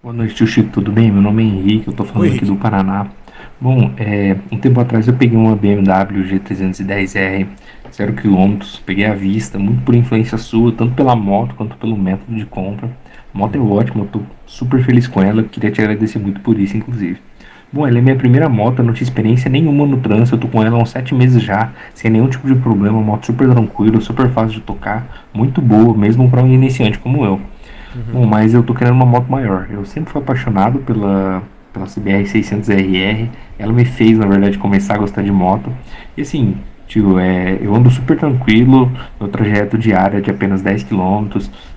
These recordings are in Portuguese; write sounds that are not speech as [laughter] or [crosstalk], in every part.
Boa noite, tio Chico, tudo bem? Meu nome é Henrique, eu tô falando Oi, aqui do Paraná. Bom, é, um tempo atrás eu peguei uma BMW G310R, zero quilômetros, peguei à vista, muito por influência sua, tanto pela moto quanto pelo método de compra. A moto é ótima, eu tô super feliz com ela, queria te agradecer muito por isso, inclusive. Bom, ela é minha primeira moto, eu não tinha experiência nenhuma no trânsito, eu tô com ela há uns 7 meses já, sem nenhum tipo de problema, moto super tranquila, super fácil de tocar, muito boa, mesmo para um iniciante como eu. Uhum. Mas eu tô querendo uma moto maior. Eu sempre fui apaixonado pela, pela CBR 600RR. Ela me fez, na verdade, começar a gostar de moto. E assim, tio, é, eu ando super tranquilo. Meu trajeto diário é de apenas 10 km.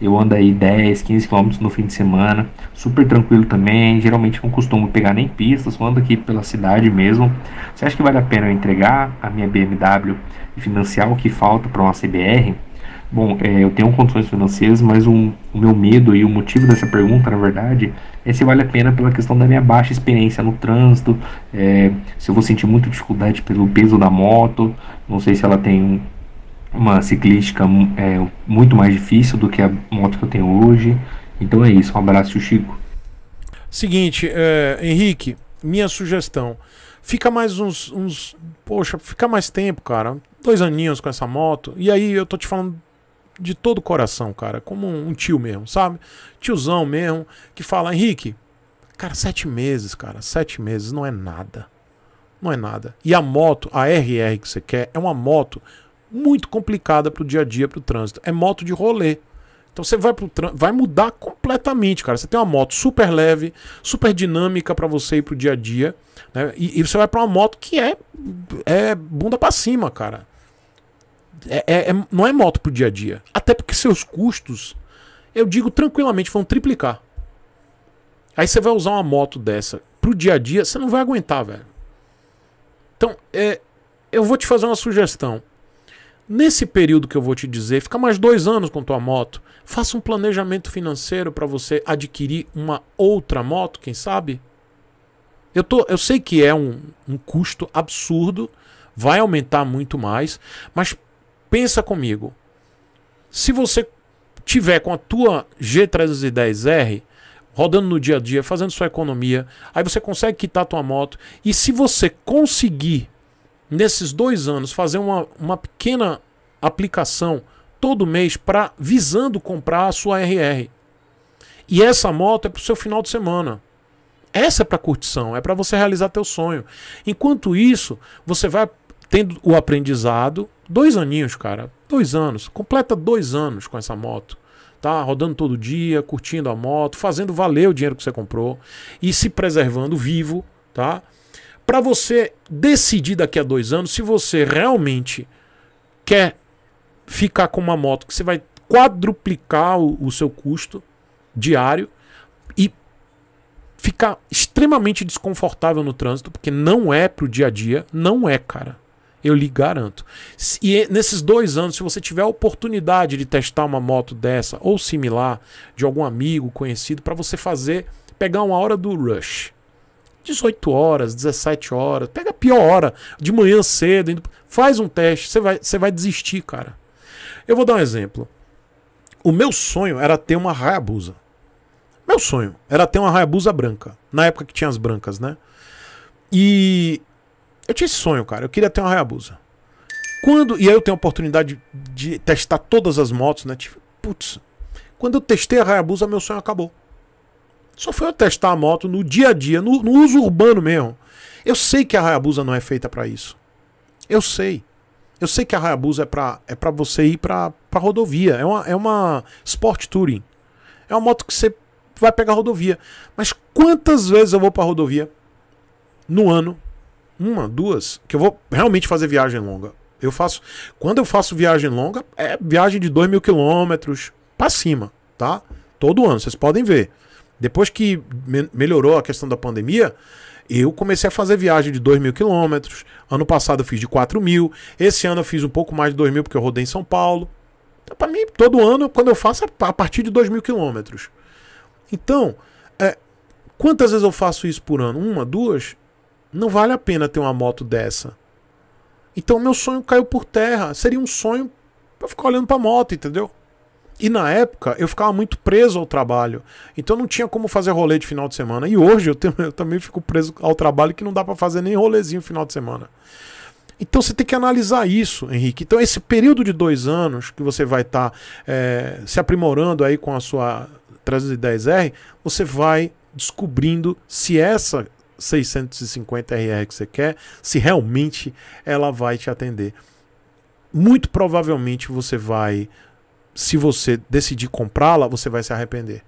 Eu ando aí 10, 15 km no fim de semana. Super tranquilo também. Geralmente não costumo pegar nem pistas. ando aqui pela cidade mesmo. Você acha que vale a pena eu entregar a minha BMW e financiar o que falta para uma CBR? Bom, é, eu tenho condições financeiras, mas um, o meu medo e o motivo dessa pergunta, na verdade, é se vale a pena pela questão da minha baixa experiência no trânsito, é, se eu vou sentir muita dificuldade pelo peso da moto, não sei se ela tem uma ciclística é, muito mais difícil do que a moto que eu tenho hoje. Então é isso, um abraço, Chico. Seguinte, é, Henrique, minha sugestão. Fica mais uns, uns. Poxa, fica mais tempo, cara. Dois aninhos com essa moto. E aí eu tô te falando de todo o coração, cara. Como um tio mesmo, sabe? Tiozão mesmo, que fala, Henrique, cara, sete meses, cara, sete meses não é nada. Não é nada. E a moto, a RR que você quer, é uma moto muito complicada pro dia a dia, pro trânsito. É moto de rolê. Então você vai pro vai mudar completamente, cara. Você tem uma moto super leve, super dinâmica para você ir pro dia a dia, né? E, e você vai para uma moto que é é bunda para cima, cara. É, é, é, não é moto pro dia a dia. Até porque seus custos, eu digo tranquilamente, vão triplicar. Aí você vai usar uma moto dessa pro dia a dia, você não vai aguentar, velho. Então, é, eu vou te fazer uma sugestão. Nesse período que eu vou te dizer, fica mais dois anos com tua moto. Faça um planejamento financeiro para você adquirir uma outra moto, quem sabe? Eu, tô, eu sei que é um, um custo absurdo, vai aumentar muito mais, mas pensa comigo. Se você tiver com a tua G310R rodando no dia a dia, fazendo sua economia, aí você consegue quitar a tua moto. E se você conseguir, nesses dois anos, fazer uma, uma pequena aplicação todo mês para visando comprar a sua RR. E essa moto é para o seu final de semana. Essa é para curtição, é para você realizar teu sonho. Enquanto isso, você vai tendo o aprendizado dois aninhos, cara. Dois anos. Completa dois anos com essa moto. Tá rodando todo dia, curtindo a moto, fazendo valer o dinheiro que você comprou e se preservando vivo, tá? Para você decidir daqui a dois anos se você realmente quer ficar com uma moto que você vai quadruplicar o, o seu custo diário e ficar extremamente desconfortável no trânsito, porque não é pro dia a dia, não é, cara. Eu lhe garanto. E nesses dois anos, se você tiver a oportunidade de testar uma moto dessa ou similar, de algum amigo conhecido, para você fazer, pegar uma hora do rush. 18 horas, 17 horas, pega a pior hora, de manhã cedo, indo, faz um teste, você vai, você vai desistir, cara. Eu vou dar um exemplo. O meu sonho era ter uma Hayabusa. Meu sonho era ter uma Hayabusa branca, na época que tinha as brancas, né? E eu tinha esse sonho, cara. Eu queria ter uma Hayabusa. Quando. E aí eu tenho a oportunidade de, de testar todas as motos, né? Tipo, putz. Quando eu testei a Hayabusa, meu sonho acabou. Só foi eu testar a moto no dia a dia, no, no uso urbano mesmo. Eu sei que a Hayabusa não é feita para isso. Eu sei. Eu sei que a Hayabusa é para é pra você ir para pra rodovia. É uma, é uma Sport Touring. É uma moto que você vai pegar rodovia. Mas quantas vezes eu vou pra rodovia no ano uma, duas, que eu vou realmente fazer viagem longa. Eu faço. Quando eu faço viagem longa, é viagem de 2 mil quilômetros para cima, tá? Todo ano, vocês podem ver. Depois que me melhorou a questão da pandemia, eu comecei a fazer viagem de 2 mil quilômetros. Ano passado eu fiz de 4 mil. Esse ano eu fiz um pouco mais de 2 mil, porque eu rodei em São Paulo. Então, para mim, todo ano, quando eu faço, é a partir de 2 mil quilômetros. Então, é, quantas vezes eu faço isso por ano? Uma, duas? Não vale a pena ter uma moto dessa. Então meu sonho caiu por terra. Seria um sonho pra ficar olhando pra moto, entendeu? E na época eu ficava muito preso ao trabalho. Então não tinha como fazer rolê de final de semana. E hoje eu, tenho, [laughs] eu também fico preso ao trabalho que não dá para fazer nem rolezinho final de semana. Então você tem que analisar isso, Henrique. Então, esse período de dois anos que você vai estar tá, é, se aprimorando aí com a sua 310R, você vai descobrindo se essa 650 RR que você quer, se realmente ela vai te atender. Muito provavelmente você vai, se você decidir comprá-la, você vai se arrepender.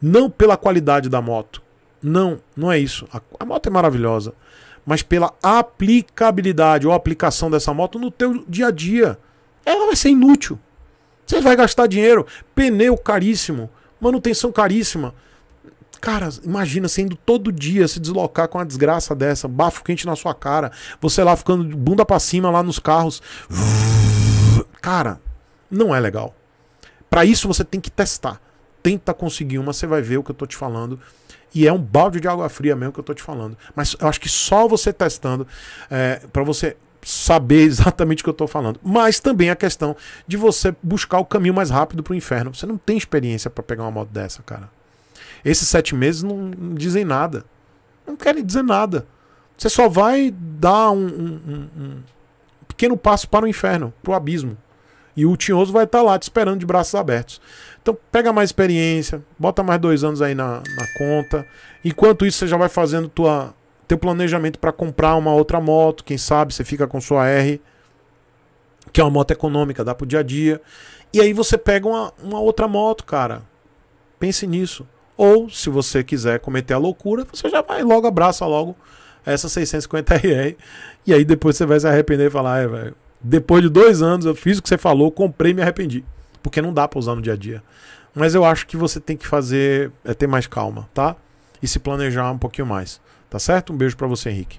Não pela qualidade da moto. Não, não é isso. A, a moto é maravilhosa. Mas pela aplicabilidade ou aplicação dessa moto no teu dia a dia. Ela vai ser inútil. Você vai gastar dinheiro, pneu caríssimo, manutenção caríssima. Cara, imagina sendo todo dia se deslocar com uma desgraça dessa, bafo quente na sua cara, você lá ficando bunda para cima lá nos carros. Cara, não é legal. Para isso você tem que testar. Tenta conseguir uma, você vai ver o que eu tô te falando. E é um balde de água fria mesmo que eu tô te falando. Mas eu acho que só você testando, é, para você saber [laughs] exatamente o que eu estou falando. Mas também a questão de você buscar o caminho mais rápido para o inferno. Você não tem experiência para pegar uma moto dessa, cara. Esses sete meses não dizem nada. Não querem dizer nada. Você só vai dar um, um, um pequeno passo para o inferno, para o abismo. E o Tinhoso vai estar tá lá te esperando de braços abertos. Então pega mais experiência, bota mais dois anos aí na, na conta. Enquanto isso, você já vai fazendo tua, teu planejamento para comprar uma outra moto. Quem sabe você fica com sua R, que é uma moto econômica, dá para o dia a dia. E aí você pega uma, uma outra moto, cara. Pense nisso. Ou, se você quiser cometer a loucura, você já vai logo, abraça logo essa 650RR. E aí depois você vai se arrepender e falar, é, velho, depois de dois anos eu fiz o que você falou, comprei e me arrependi. Porque não dá pra usar no dia a dia. Mas eu acho que você tem que fazer, é ter mais calma, tá? E se planejar um pouquinho mais. Tá certo? Um beijo para você, Henrique.